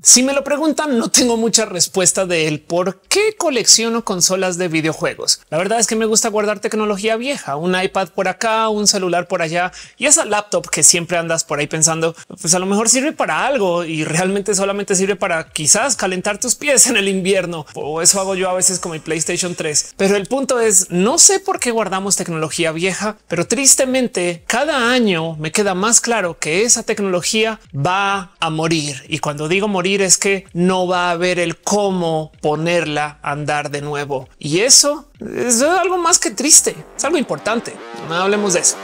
Si me lo preguntan, no tengo mucha respuesta de él. ¿Por qué colecciono consolas de videojuegos? La verdad es que me gusta guardar tecnología vieja, un iPad por acá, un celular por allá y esa laptop que siempre andas por ahí pensando, pues a lo mejor sirve para algo y realmente solamente sirve para quizás calentar tus pies en el invierno. O eso hago yo a veces con mi PlayStation 3. Pero el punto es, no sé por qué guardamos tecnología vieja, pero tristemente cada año me queda más claro que esa tecnología va a morir. Y cuando digo morir, es que no va a haber el cómo ponerla a andar de nuevo. Y eso es algo más que triste, es algo importante. No hablemos de eso.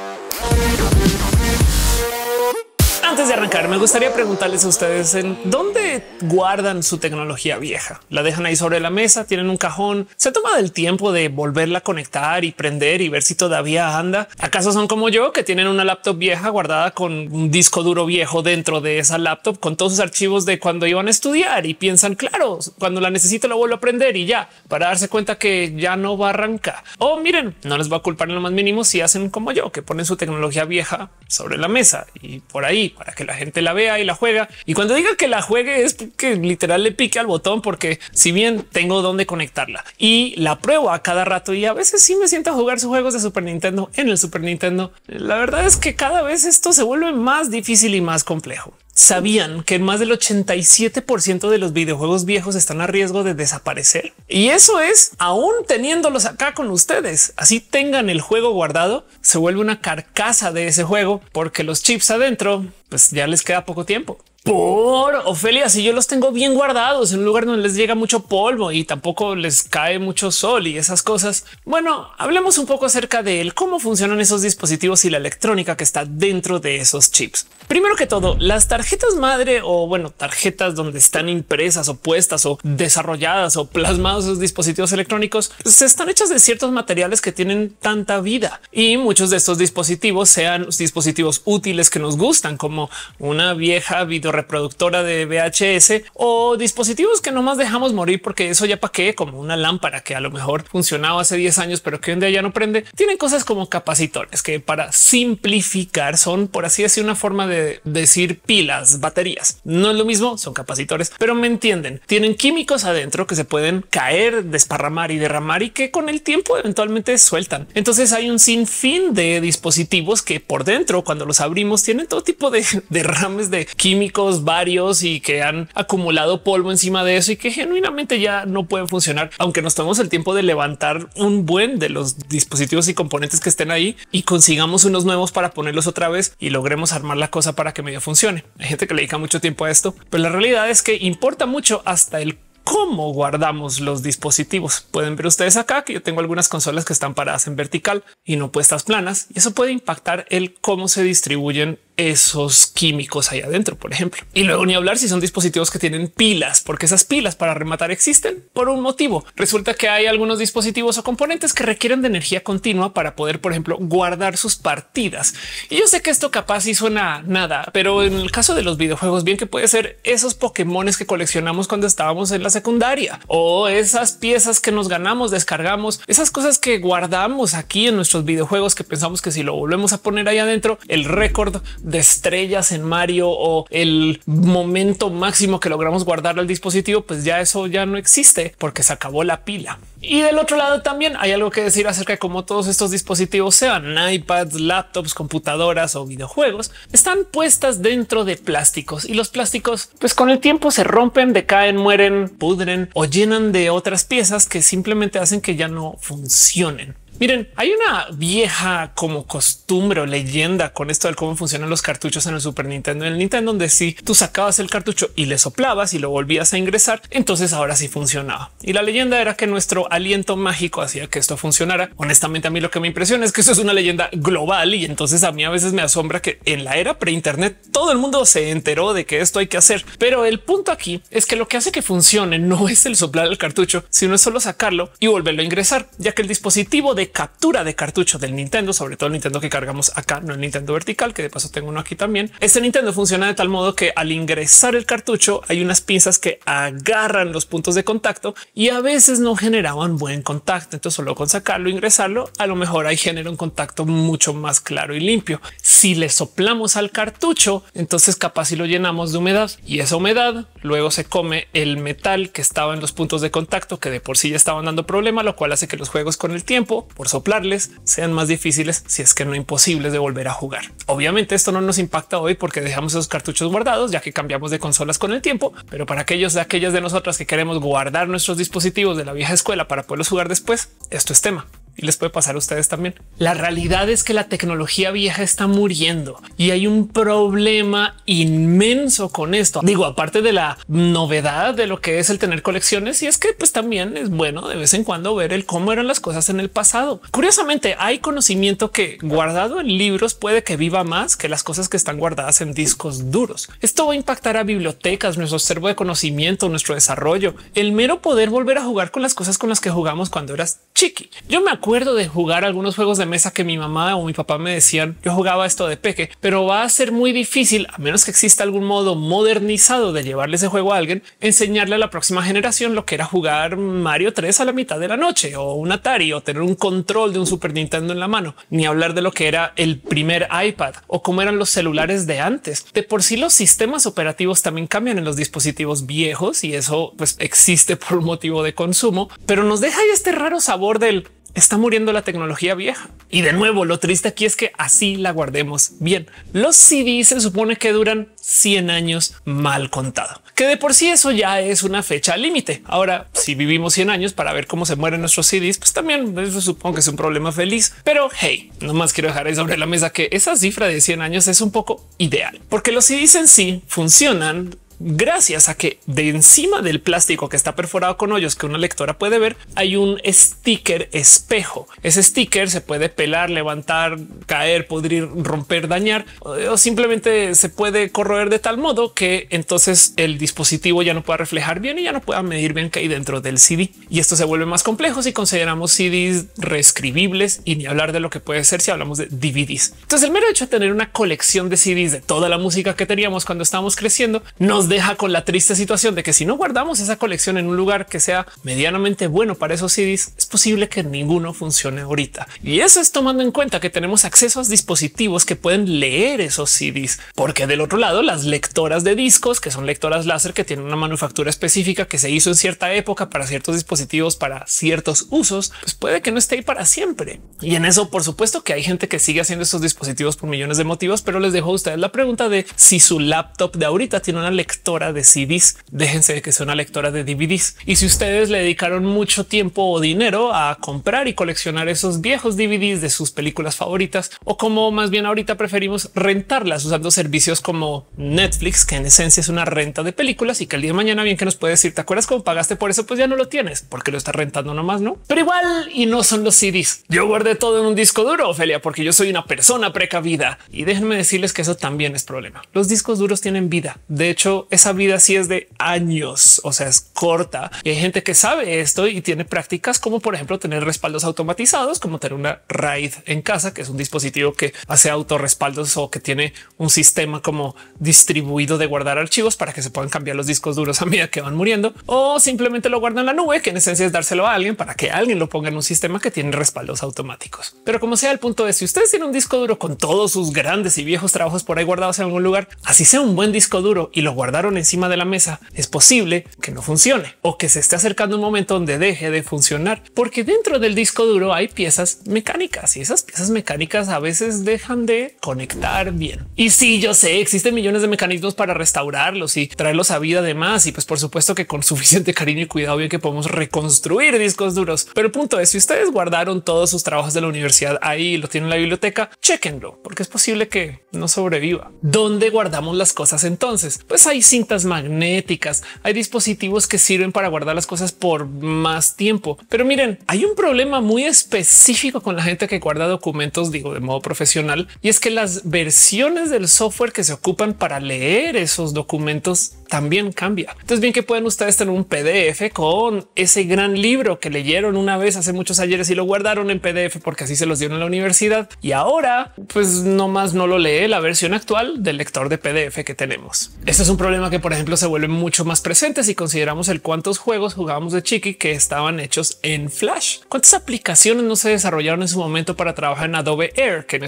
Antes de arrancar, me gustaría preguntarles a ustedes en dónde guardan su tecnología vieja. La dejan ahí sobre la mesa, tienen un cajón, se toma el tiempo de volverla a conectar y prender y ver si todavía anda. ¿Acaso son como yo que tienen una laptop vieja guardada con un disco duro viejo dentro de esa laptop con todos sus archivos de cuando iban a estudiar y piensan, claro, cuando la necesito la vuelvo a prender y ya para darse cuenta que ya no va a arrancar? O miren, no les va a culpar en lo más mínimo si hacen como yo, que ponen su tecnología vieja sobre la mesa y por ahí para que la gente la vea y la juega. Y cuando diga que la juegue es que literal le pique al botón, porque si bien tengo dónde conectarla y la pruebo a cada rato y a veces sí me siento a jugar sus juegos de Super Nintendo en el Super Nintendo, la verdad es que cada vez esto se vuelve más difícil y más complejo sabían que más del 87% de los videojuegos viejos están a riesgo de desaparecer. Y eso es aún teniéndolos acá con ustedes. Así tengan el juego guardado, se vuelve una carcasa de ese juego porque los chips adentro, pues ya les queda poco tiempo. Por Ofelia, si yo los tengo bien guardados en un lugar donde les llega mucho polvo y tampoco les cae mucho sol y esas cosas. Bueno, hablemos un poco acerca de él, cómo funcionan esos dispositivos y la electrónica que está dentro de esos chips. Primero que todo, las tarjetas madre o bueno, tarjetas donde están impresas o puestas o desarrolladas o plasmados esos dispositivos electrónicos se están hechas de ciertos materiales que tienen tanta vida y muchos de estos dispositivos sean dispositivos útiles que nos gustan, como una vieja video reproductora de VHS o dispositivos que nomás dejamos morir porque eso ya para qué, como una lámpara que a lo mejor funcionaba hace 10 años, pero que hoy en día ya no prende, tienen cosas como capacitores que para simplificar son, por así decir, una forma de decir pilas, baterías. No es lo mismo, son capacitores, pero me entienden. Tienen químicos adentro que se pueden caer, desparramar y derramar y que con el tiempo eventualmente sueltan. Entonces hay un sinfín de dispositivos que por dentro, cuando los abrimos, tienen todo tipo de derrames de químicos varios y que han acumulado polvo encima de eso y que genuinamente ya no pueden funcionar, aunque nos tomemos el tiempo de levantar un buen de los dispositivos y componentes que estén ahí y consigamos unos nuevos para ponerlos otra vez y logremos armar la cosa para que medio funcione. Hay gente que le dedica mucho tiempo a esto, pero la realidad es que importa mucho hasta el cómo guardamos los dispositivos. Pueden ver ustedes acá que yo tengo algunas consolas que están paradas en vertical y no puestas planas y eso puede impactar el cómo se distribuyen esos químicos ahí adentro, por ejemplo. Y luego ni hablar si son dispositivos que tienen pilas, porque esas pilas para rematar existen por un motivo. Resulta que hay algunos dispositivos o componentes que requieren de energía continua para poder, por ejemplo, guardar sus partidas. Y yo sé que esto capaz y suena nada, pero en el caso de los videojuegos, bien que puede ser esos Pokémones que coleccionamos cuando estábamos en la secundaria o esas piezas que nos ganamos, descargamos, esas cosas que guardamos aquí en nuestros videojuegos que pensamos que si lo volvemos a poner ahí adentro, el récord de estrellas en Mario o el momento máximo que logramos guardar al dispositivo, pues ya eso ya no existe porque se acabó la pila. Y del otro lado también hay algo que decir acerca de cómo todos estos dispositivos, sean iPads, laptops, computadoras o videojuegos, están puestas dentro de plásticos y los plásticos pues con el tiempo se rompen, decaen, mueren, pudren o llenan de otras piezas que simplemente hacen que ya no funcionen. Miren, hay una vieja como costumbre o leyenda con esto de cómo funcionan los cartuchos en el Super Nintendo. En el Nintendo, donde si tú sacabas el cartucho y le soplabas y lo volvías a ingresar, entonces ahora sí funcionaba. Y la leyenda era que nuestro aliento mágico hacía que esto funcionara. Honestamente, a mí lo que me impresiona es que eso es una leyenda global y entonces a mí a veces me asombra que en la era pre-internet todo el mundo se enteró de que esto hay que hacer. Pero el punto aquí es que lo que hace que funcione no es el soplar el cartucho, sino es solo sacarlo y volverlo a ingresar, ya que el dispositivo de captura de cartucho del Nintendo, sobre todo el Nintendo que cargamos acá, no el Nintendo vertical, que de paso tengo uno aquí también. Este Nintendo funciona de tal modo que al ingresar el cartucho hay unas pinzas que agarran los puntos de contacto y a veces no generaban buen contacto. Entonces solo con sacarlo, e ingresarlo, a lo mejor ahí genera un contacto mucho más claro y limpio. Si le soplamos al cartucho, entonces capaz si lo llenamos de humedad y esa humedad Luego se come el metal que estaba en los puntos de contacto que de por sí ya estaban dando problema, lo cual hace que los juegos con el tiempo por soplarles sean más difíciles si es que no imposibles de volver a jugar. Obviamente esto no nos impacta hoy porque dejamos esos cartuchos guardados ya que cambiamos de consolas con el tiempo, pero para aquellos de aquellas de nosotras que queremos guardar nuestros dispositivos de la vieja escuela para poderlos jugar después, esto es tema y les puede pasar a ustedes también. La realidad es que la tecnología vieja está muriendo y hay un problema inmenso con esto. Digo, aparte de la novedad de lo que es el tener colecciones y es que pues también es bueno de vez en cuando ver el cómo eran las cosas en el pasado. Curiosamente hay conocimiento que guardado en libros puede que viva más que las cosas que están guardadas en discos duros. Esto va a impactar a bibliotecas, nuestro acervo de conocimiento, nuestro desarrollo, el mero poder volver a jugar con las cosas con las que jugamos cuando eras chiqui. Yo me acuerdo acuerdo de jugar algunos juegos de mesa que mi mamá o mi papá me decían, yo jugaba esto de peque, pero va a ser muy difícil, a menos que exista algún modo modernizado de llevarle ese juego a alguien, enseñarle a la próxima generación lo que era jugar Mario 3 a la mitad de la noche o un Atari o tener un control de un Super Nintendo en la mano, ni hablar de lo que era el primer iPad o cómo eran los celulares de antes. De por sí los sistemas operativos también cambian en los dispositivos viejos y eso pues existe por un motivo de consumo, pero nos deja este raro sabor del está muriendo la tecnología vieja. Y de nuevo, lo triste aquí es que así la guardemos bien. Los CDs se supone que duran 100 años mal contado, que de por sí eso ya es una fecha límite. Ahora, si vivimos 100 años para ver cómo se mueren nuestros CDs, pues también eso supongo que es un problema feliz. Pero hey, nomás quiero dejar ahí sobre la mesa que esa cifra de 100 años es un poco ideal, porque los CDs en sí funcionan gracias a que de encima del plástico que está perforado con hoyos que una lectora puede ver, hay un sticker espejo. Ese sticker se puede pelar, levantar, caer, pudrir, romper, dañar eh, o simplemente se puede corroer de tal modo que entonces el dispositivo ya no pueda reflejar bien y ya no pueda medir bien que hay dentro del CD. Y esto se vuelve más complejo si consideramos CDs reescribibles y ni hablar de lo que puede ser si hablamos de DVDs. Entonces el mero hecho de tener una colección de CDs de toda la música que teníamos cuando estábamos creciendo nos deja con la triste situación de que si no guardamos esa colección en un lugar que sea medianamente bueno para esos CDs, es posible que ninguno funcione ahorita. Y eso es tomando en cuenta que tenemos acceso a dispositivos que pueden leer esos CDs, porque del otro lado las lectoras de discos, que son lectoras láser que tienen una manufactura específica que se hizo en cierta época para ciertos dispositivos, para ciertos usos, pues puede que no esté ahí para siempre. Y en eso, por supuesto que hay gente que sigue haciendo esos dispositivos por millones de motivos, pero les dejo a ustedes la pregunta de si su laptop de ahorita tiene una lección lectora de CDs. Déjense de que sea una lectora de DVDs. Y si ustedes le dedicaron mucho tiempo o dinero a comprar y coleccionar esos viejos DVDs de sus películas favoritas, o como más bien ahorita preferimos rentarlas usando servicios como Netflix, que en esencia es una renta de películas y que el día de mañana bien que nos puede decir, ¿te acuerdas cómo pagaste por eso? Pues ya no lo tienes porque lo estás rentando nomás, ¿no? Pero igual y no son los CDs. Yo guardé todo en un disco duro, Ofelia, porque yo soy una persona precavida. Y déjenme decirles que eso también es problema. Los discos duros tienen vida. De hecho, esa vida sí es de años, o sea, es corta. Y hay gente que sabe esto y tiene prácticas como, por ejemplo, tener respaldos automatizados, como tener una RAID en casa, que es un dispositivo que hace autorrespaldos o que tiene un sistema como distribuido de guardar archivos para que se puedan cambiar los discos duros a medida que van muriendo o simplemente lo guardan en la nube, que en esencia es dárselo a alguien para que alguien lo ponga en un sistema que tiene respaldos automáticos. Pero como sea el punto de si ustedes tienen un disco duro con todos sus grandes y viejos trabajos por ahí guardados en algún lugar, así sea un buen disco duro y lo guardan Daron encima de la mesa, es posible que no funcione o que se esté acercando un momento donde deje de funcionar, porque dentro del disco duro hay piezas mecánicas y esas piezas mecánicas a veces dejan de conectar bien. Y si yo sé, existen millones de mecanismos para restaurarlos y traerlos a vida además. Y pues por supuesto que con suficiente cariño y cuidado bien que podemos reconstruir discos duros. Pero el punto es, si ustedes guardaron todos sus trabajos de la universidad ahí y lo tienen en la biblioteca, chequenlo, porque es posible que no sobreviva. ¿Dónde guardamos las cosas entonces? Pues ahí cintas magnéticas, hay dispositivos que sirven para guardar las cosas por más tiempo. Pero miren, hay un problema muy específico con la gente que guarda documentos, digo, de modo profesional, y es que las versiones del software que se ocupan para leer esos documentos también cambia. Entonces, bien que pueden ustedes tener un PDF con ese gran libro que leyeron una vez hace muchos ayeres y lo guardaron en PDF porque así se los dieron en la universidad. Y ahora, pues no más no lo lee la versión actual del lector de PDF que tenemos. Este es un problema que, por ejemplo, se vuelve mucho más presente si consideramos el cuántos juegos jugábamos de chiqui que estaban hechos en Flash. Cuántas aplicaciones no se desarrollaron en su momento para trabajar en Adobe Air, que era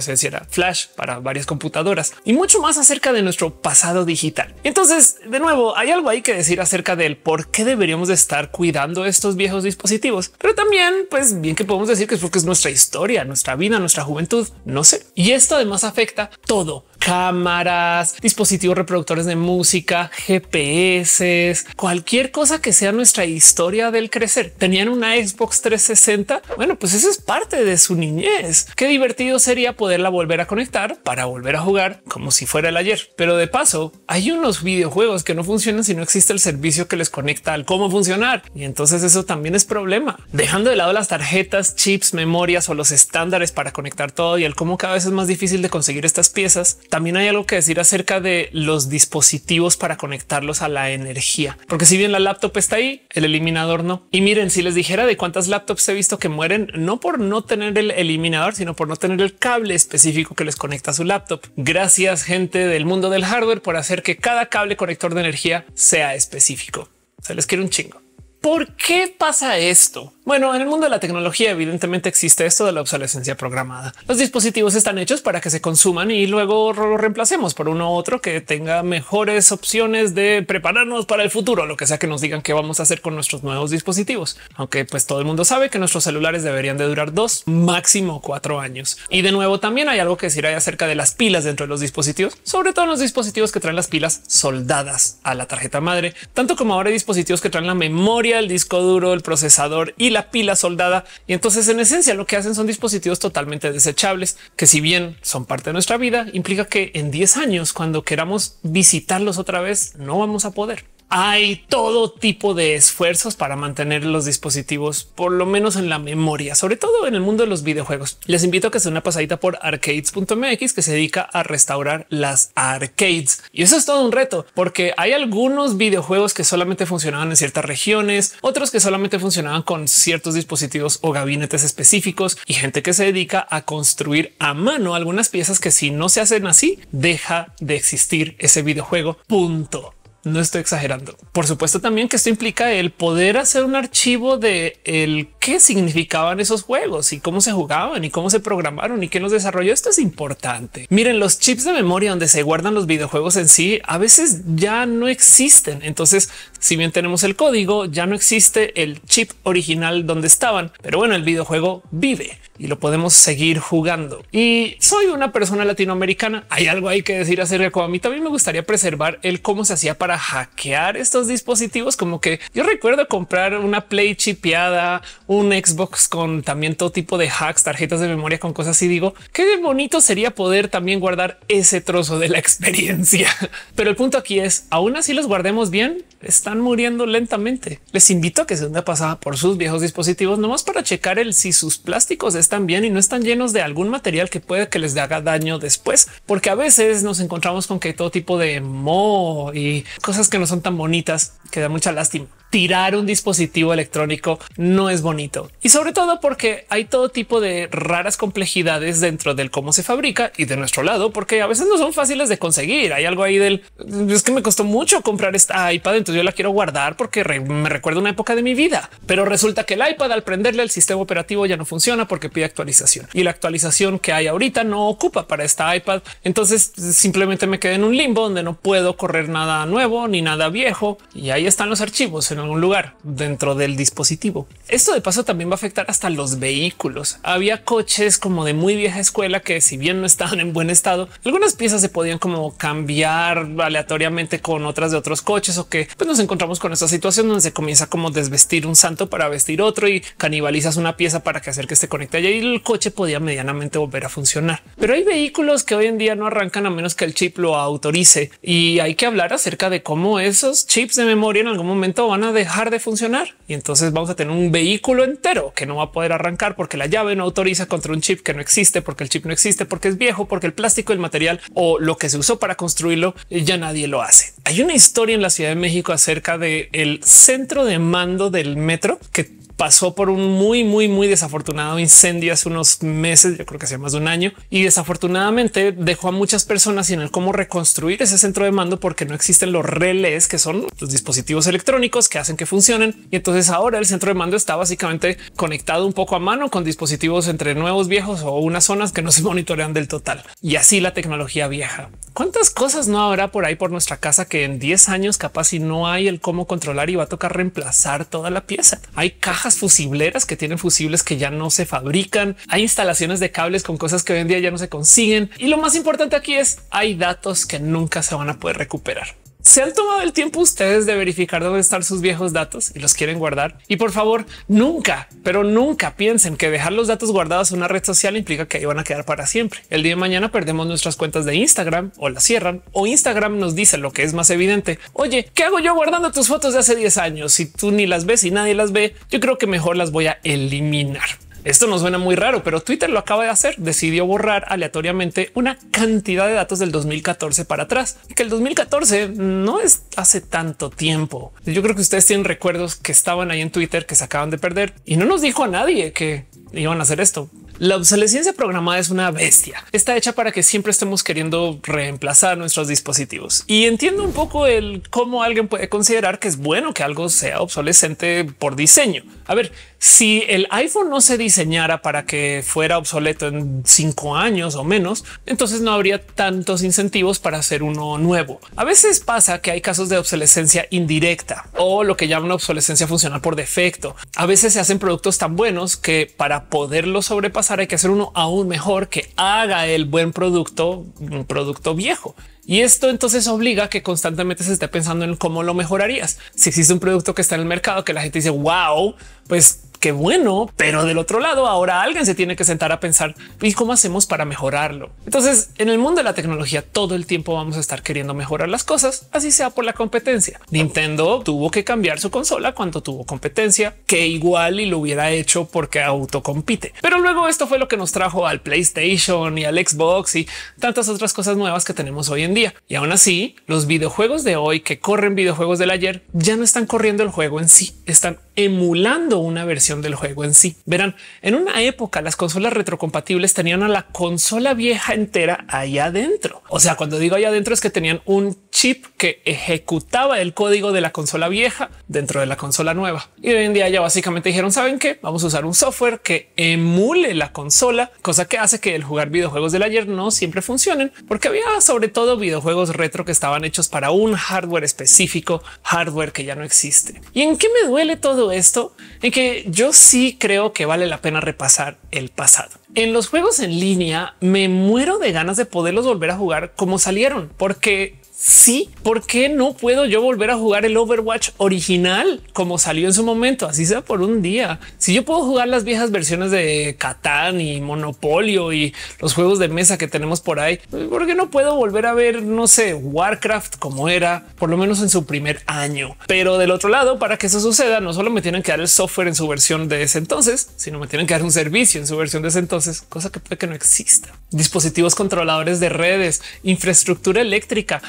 Flash para varias computadoras y mucho más acerca de nuestro pasado digital. Entonces, de nuevo, hay algo ahí que decir acerca del por qué deberíamos de estar cuidando estos viejos dispositivos, pero también, pues bien que podemos decir que es porque es nuestra historia, nuestra vida, nuestra juventud, no sé. Y esto además afecta todo cámaras, dispositivos reproductores de música, GPS, cualquier cosa que sea nuestra historia del crecer. Tenían una Xbox 360. Bueno, pues eso es parte de su niñez. Qué divertido sería poderla volver a conectar para volver a jugar como si fuera el ayer. Pero de paso, hay unos videojuegos que no funcionan si no existe el servicio que les conecta al cómo funcionar. Y entonces eso también es problema. Dejando de lado las tarjetas, chips, memorias o los estándares para conectar todo y el cómo cada vez es más difícil de conseguir estas piezas, también hay algo que decir acerca de los dispositivos para conectarlos a la energía, porque si bien la laptop está ahí, el eliminador no. Y miren, si les dijera de cuántas laptops he visto que mueren, no por no tener el eliminador, sino por no tener el cable específico que les conecta a su laptop. Gracias gente del mundo del hardware por hacer que cada cable conector de energía sea específico. Se les quiere un chingo. ¿Por qué pasa esto? Bueno, en el mundo de la tecnología evidentemente existe esto de la obsolescencia programada. Los dispositivos están hechos para que se consuman y luego los reemplacemos por uno u otro que tenga mejores opciones de prepararnos para el futuro, lo que sea que nos digan qué vamos a hacer con nuestros nuevos dispositivos. Aunque pues todo el mundo sabe que nuestros celulares deberían de durar dos, máximo cuatro años. Y de nuevo también hay algo que decir acerca de las pilas dentro de los dispositivos, sobre todo en los dispositivos que traen las pilas soldadas a la tarjeta madre, tanto como ahora hay dispositivos que traen la memoria el disco duro, el procesador y la pila soldada. Y entonces en esencia lo que hacen son dispositivos totalmente desechables que si bien son parte de nuestra vida, implica que en 10 años cuando queramos visitarlos otra vez no vamos a poder hay todo tipo de esfuerzos para mantener los dispositivos, por lo menos en la memoria, sobre todo en el mundo de los videojuegos. Les invito a que se una pasadita por arcades.mx que se dedica a restaurar las arcades. Y eso es todo un reto, porque hay algunos videojuegos que solamente funcionaban en ciertas regiones, otros que solamente funcionaban con ciertos dispositivos o gabinetes específicos y gente que se dedica a construir a mano algunas piezas que si no se hacen así, deja de existir ese videojuego. Punto. No estoy exagerando. Por supuesto también que esto implica el poder hacer un archivo de el qué significaban esos juegos y cómo se jugaban y cómo se programaron y qué los desarrolló. Esto es importante. Miren, los chips de memoria donde se guardan los videojuegos en sí a veces ya no existen. Entonces, si bien tenemos el código, ya no existe el chip original donde estaban. Pero bueno, el videojuego vive y lo podemos seguir jugando. Y soy una persona latinoamericana. Hay algo hay que decir acerca de a mí también me gustaría preservar el cómo se hacía para hackear estos dispositivos. Como que yo recuerdo comprar una play chipeada, un Xbox con también todo tipo de hacks, tarjetas de memoria con cosas y digo qué bonito sería poder también guardar ese trozo de la experiencia. Pero el punto aquí es aún así los guardemos bien, están muriendo lentamente. Les invito a que se una pasada por sus viejos dispositivos nomás para checar el si sus plásticos están bien y no están llenos de algún material que puede que les haga daño después, porque a veces nos encontramos con que todo tipo de mo y cosas que no son tan bonitas que da mucha lástima tirar un dispositivo electrónico no es bonito y sobre todo porque hay todo tipo de raras complejidades dentro del cómo se fabrica y de nuestro lado, porque a veces no son fáciles de conseguir. Hay algo ahí del es que me costó mucho comprar esta iPad, entonces yo la quiero guardar porque me recuerda una época de mi vida, pero resulta que el iPad al prenderle el sistema operativo ya no funciona porque pide actualización y la actualización que hay ahorita no ocupa para esta iPad. Entonces simplemente me quedé en un limbo donde no puedo correr nada nuevo ni nada viejo y ahí están los archivos en algún lugar dentro del dispositivo. Esto de paso también va a afectar hasta los vehículos. Había coches como de muy vieja escuela que si bien no estaban en buen estado, algunas piezas se podían como cambiar aleatoriamente con otras de otros coches o que pues nos encontramos con esta situación donde se comienza como desvestir un santo para vestir otro y canibalizas una pieza para que hacer que esté conecte y el coche podía medianamente volver a funcionar. Pero hay vehículos que hoy en día no arrancan a menos que el chip lo autorice y hay que hablar acerca de cómo esos chips de memoria en algún momento van a a dejar de funcionar y entonces vamos a tener un vehículo entero que no va a poder arrancar porque la llave no autoriza contra un chip que no existe, porque el chip no existe, porque es viejo, porque el plástico, el material o lo que se usó para construirlo eh, ya nadie lo hace. Hay una historia en la Ciudad de México acerca del el centro de mando del metro que pasó por un muy, muy, muy desafortunado incendio hace unos meses, yo creo que hacía más de un año, y desafortunadamente dejó a muchas personas sin el cómo reconstruir ese centro de mando porque no existen los relés, que son los dispositivos electrónicos que hacen que funcionen. Y entonces ahora el centro de mando está básicamente conectado un poco a mano con dispositivos entre nuevos, viejos o unas zonas que no se monitorean del total. Y así la tecnología vieja. ¿Cuántas cosas no habrá por ahí por nuestra casa que en 10 años capaz si no hay el cómo controlar y va a tocar reemplazar toda la pieza? Hay cajas las fusibleras que tienen fusibles que ya no se fabrican. Hay instalaciones de cables con cosas que hoy en día ya no se consiguen. Y lo más importante aquí es hay datos que nunca se van a poder recuperar se han tomado el tiempo ustedes de verificar dónde están sus viejos datos y los quieren guardar. Y por favor, nunca, pero nunca piensen que dejar los datos guardados en una red social implica que ahí van a quedar para siempre. El día de mañana perdemos nuestras cuentas de Instagram o las cierran o Instagram nos dice lo que es más evidente. Oye, ¿qué hago yo guardando tus fotos de hace 10 años? Si tú ni las ves y nadie las ve, yo creo que mejor las voy a eliminar. Esto nos suena muy raro, pero Twitter lo acaba de hacer. Decidió borrar aleatoriamente una cantidad de datos del 2014 para atrás, que el 2014 no es hace tanto tiempo. Yo creo que ustedes tienen recuerdos que estaban ahí en Twitter que se acaban de perder y no nos dijo a nadie que iban a hacer esto. La obsolescencia programada es una bestia. Está hecha para que siempre estemos queriendo reemplazar nuestros dispositivos. Y entiendo un poco el cómo alguien puede considerar que es bueno que algo sea obsolescente por diseño. A ver, si el iPhone no se diseñara para que fuera obsoleto en cinco años o menos, entonces no habría tantos incentivos para hacer uno nuevo. A veces pasa que hay casos de obsolescencia indirecta o lo que llaman obsolescencia funcional por defecto. A veces se hacen productos tan buenos que para poderlo sobrepasar, hay que hacer uno aún mejor que haga el buen producto, un producto viejo. Y esto entonces obliga a que constantemente se esté pensando en cómo lo mejorarías. Si existe un producto que está en el mercado que la gente dice wow, pues qué bueno, pero del otro lado ahora alguien se tiene que sentar a pensar y cómo hacemos para mejorarlo. Entonces, en el mundo de la tecnología todo el tiempo vamos a estar queriendo mejorar las cosas, así sea por la competencia. Nintendo tuvo que cambiar su consola cuando tuvo competencia, que igual y lo hubiera hecho porque autocompite. Pero luego esto fue lo que nos trajo al PlayStation y al Xbox y tantas otras cosas nuevas que tenemos hoy en día. Y aún así, los videojuegos de hoy que corren videojuegos del ayer ya no están corriendo el juego en sí, están emulando una versión del juego en sí. Verán, en una época las consolas retrocompatibles tenían a la consola vieja entera allá adentro. O sea, cuando digo allá adentro es que tenían un chip que ejecutaba el código de la consola vieja dentro de la consola nueva. Y hoy en día ya básicamente dijeron, ¿saben qué? Vamos a usar un software que emule la consola, cosa que hace que el jugar videojuegos del ayer no siempre funcionen, porque había sobre todo videojuegos retro que estaban hechos para un hardware específico, hardware que ya no existe. ¿Y en qué me duele todo esto? En que yo sí creo que vale la pena repasar el pasado. En los juegos en línea me muero de ganas de poderlos volver a jugar como salieron, porque sí, ¿por qué no puedo yo volver a jugar el Overwatch original como salió en su momento? Así sea por un día. Si yo puedo jugar las viejas versiones de Catán y Monopolio y los juegos de mesa que tenemos por ahí, ¿por qué no puedo volver a ver, no sé, Warcraft como era, por lo menos en su primer año? Pero del otro lado, para que eso suceda, no solo me tienen que dar el software en su versión de ese entonces, sino me tienen que dar un servicio en su versión de ese entonces, cosa que puede que no exista. Dispositivos controladores de redes, infraestructura eléctrica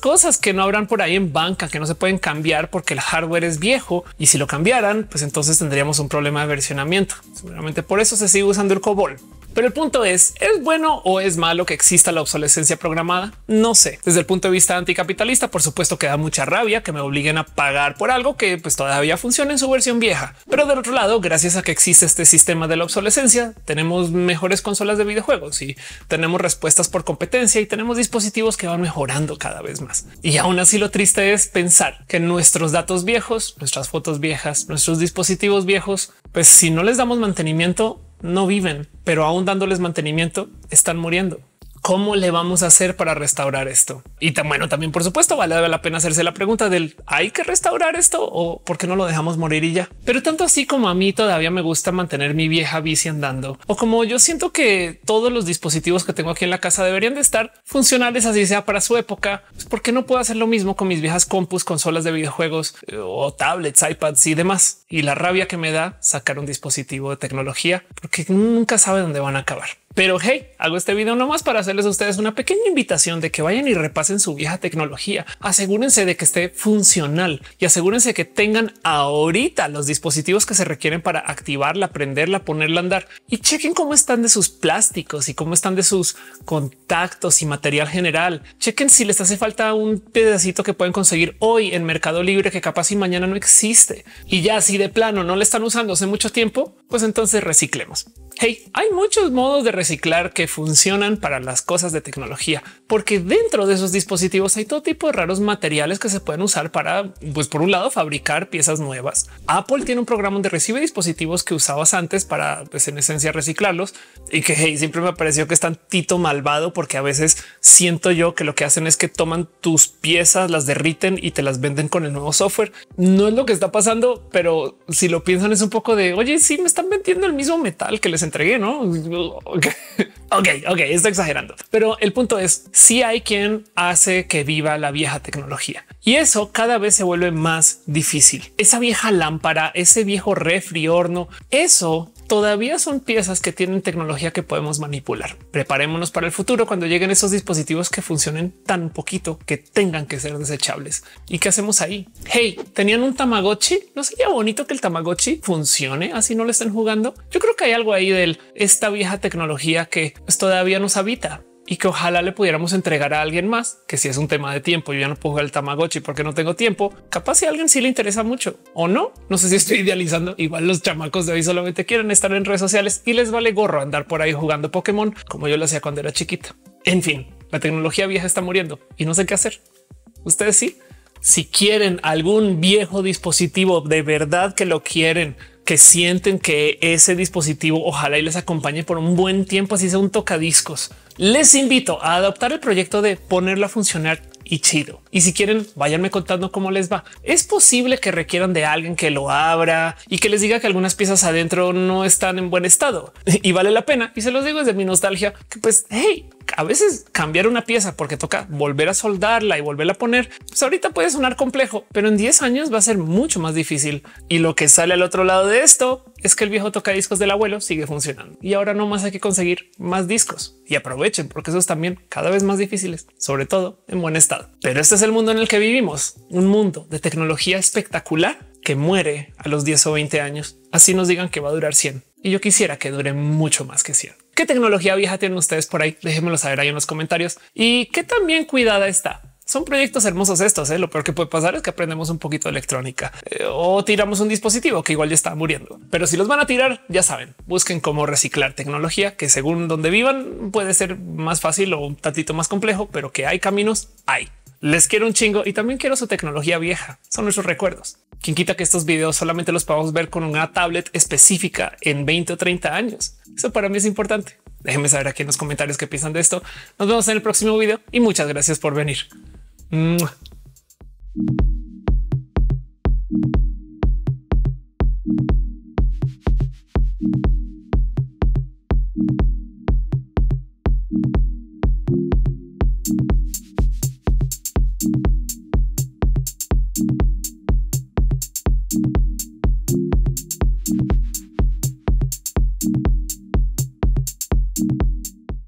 cosas que no habrán por ahí en banca que no se pueden cambiar porque el hardware es viejo y si lo cambiaran, pues entonces tendríamos un problema de versionamiento. Seguramente por eso se sigue usando el COBOL. Pero el punto es, ¿es bueno o es malo que exista la obsolescencia programada? No sé. Desde el punto de vista anticapitalista, por supuesto que da mucha rabia que me obliguen a pagar por algo que pues todavía funciona en su versión vieja. Pero del otro lado, gracias a que existe este sistema de la obsolescencia, tenemos mejores consolas de videojuegos y tenemos respuestas por competencia y tenemos dispositivos que van mejorando cada vez más. Y aún así lo triste es pensar que nuestros datos viejos, nuestras fotos viejas, nuestros dispositivos viejos, pues si no les damos mantenimiento, no viven, pero aún dándoles mantenimiento, están muriendo. ¿Cómo le vamos a hacer para restaurar esto? Y bueno, también por supuesto vale la pena hacerse la pregunta del ¿hay que restaurar esto o por qué no lo dejamos morir y ya? Pero tanto así como a mí todavía me gusta mantener mi vieja bici andando o como yo siento que todos los dispositivos que tengo aquí en la casa deberían de estar funcionales así sea para su época, Porque ¿por qué no puedo hacer lo mismo con mis viejas compus, consolas de videojuegos eh, o tablets, iPads y demás? Y la rabia que me da sacar un dispositivo de tecnología porque nunca sabe dónde van a acabar. Pero hey, hago este video nomás para hacerles a ustedes una pequeña invitación de que vayan y repasen su vieja tecnología. Asegúrense de que esté funcional y asegúrense de que tengan ahorita los dispositivos que se requieren para activarla, prenderla, ponerla a andar y chequen cómo están de sus plásticos y cómo están de sus contactos y material general. Chequen si les hace falta un pedacito que pueden conseguir hoy en Mercado Libre que capaz y mañana no existe. Y ya si de plano no le están usando hace mucho tiempo, pues entonces reciclemos. Hey, hay muchos modos de reciclar que funcionan para las cosas de tecnología, porque dentro de esos dispositivos hay todo tipo de raros materiales que se pueden usar para, pues por un lado, fabricar piezas nuevas. Apple tiene un programa donde recibe dispositivos que usabas antes para, pues en esencia, reciclarlos y que siempre me ha pareció que es tito malvado porque a veces siento yo que lo que hacen es que toman tus piezas, las derriten y te las venden con el nuevo software. No es lo que está pasando, pero si lo piensan es un poco de oye, si me están vendiendo el mismo metal que les entregué, ¿no? ok, ok, estoy exagerando. Pero el punto es, si hay quien hace que viva la vieja tecnología. Y eso cada vez se vuelve más difícil. Esa vieja lámpara, ese viejo refri horno, eso todavía son piezas que tienen tecnología que podemos manipular. Preparémonos para el futuro cuando lleguen esos dispositivos que funcionen tan poquito que tengan que ser desechables. ¿Y qué hacemos ahí? Hey, tenían un Tamagotchi. ¿No sería bonito que el Tamagotchi funcione así no lo estén jugando? Yo creo que hay algo ahí de esta vieja tecnología que pues, todavía nos habita y que ojalá le pudiéramos entregar a alguien más, que si es un tema de tiempo, yo ya no puedo jugar el Tamagotchi porque no tengo tiempo. Capaz si alguien sí le interesa mucho o no, no sé si estoy idealizando. Igual los chamacos de hoy solamente quieren estar en redes sociales y les vale gorro andar por ahí jugando Pokémon como yo lo hacía cuando era chiquita. En fin, la tecnología vieja está muriendo y no sé qué hacer. Ustedes sí. Si quieren algún viejo dispositivo de verdad que lo quieren, que sienten que ese dispositivo ojalá y les acompañe por un buen tiempo, así sea un tocadiscos les invito a adoptar el proyecto de ponerla a funcionar y chido. Y si quieren, váyanme contando cómo les va. Es posible que requieran de alguien que lo abra y que les diga que algunas piezas adentro no están en buen estado y vale la pena. Y se los digo desde mi nostalgia que pues, hey, a veces cambiar una pieza porque toca volver a soldarla y volverla a poner. Pues ahorita puede sonar complejo, pero en 10 años va a ser mucho más difícil. Y lo que sale al otro lado de esto es que el viejo tocadiscos del abuelo sigue funcionando y ahora no más hay que conseguir más discos y aprovechen porque esos también cada vez más difíciles, sobre todo en buen estado. Pero este es el mundo en el que vivimos, un mundo de tecnología espectacular que muere a los 10 o 20 años. Así nos digan que va a durar 100 y yo quisiera que dure mucho más que 100. ¿Qué tecnología vieja tienen ustedes por ahí? Déjenmelo saber ahí en los comentarios. ¿Y qué también cuidada está? Son proyectos hermosos estos. ¿eh? Lo peor que puede pasar es que aprendemos un poquito de electrónica eh, o tiramos un dispositivo que igual ya está muriendo. Pero si los van a tirar, ya saben, busquen cómo reciclar tecnología que según donde vivan puede ser más fácil o un tantito más complejo, pero que hay caminos, hay. Les quiero un chingo y también quiero su tecnología vieja. Son nuestros recuerdos. Quien quita que estos videos solamente los podamos ver con una tablet específica en 20 o 30 años. Eso para mí es importante. Déjenme saber aquí en los comentarios qué piensan de esto. Nos vemos en el próximo video y muchas gracias por venir.